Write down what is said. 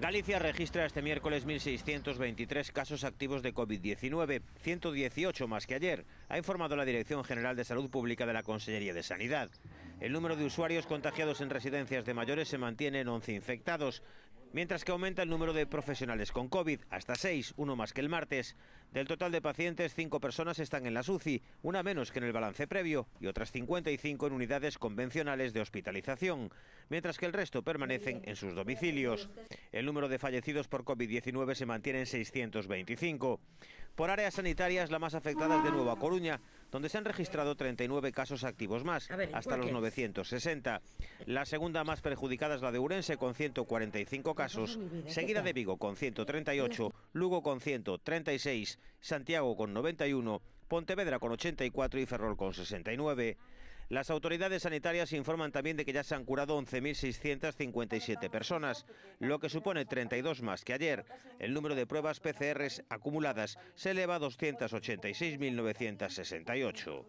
Galicia registra este miércoles 1.623 casos activos de COVID-19, 118 más que ayer, ha informado la Dirección General de Salud Pública de la Consellería de Sanidad. El número de usuarios contagiados en residencias de mayores se mantiene en 11 infectados, mientras que aumenta el número de profesionales con COVID, hasta seis, uno más que el martes. Del total de pacientes, cinco personas están en la SUCI, una menos que en el balance previo y otras 55 en unidades convencionales de hospitalización, mientras que el resto permanecen en sus domicilios. El número de fallecidos por COVID-19 se mantiene en 625. Por áreas sanitarias, la más afectada es de Nueva Coruña, donde se han registrado 39 casos activos más, hasta los 960. La segunda más perjudicada es la de Urense, con 145 pues casos, ¿eh? seguida de Vigo, con 138, Lugo, con 136, Santiago, con 91, Pontevedra, con 84 y Ferrol, con 69. Las autoridades sanitarias informan también de que ya se han curado 11.657 personas, lo que supone 32 más que ayer. El número de pruebas PCR acumuladas se eleva a 286.968.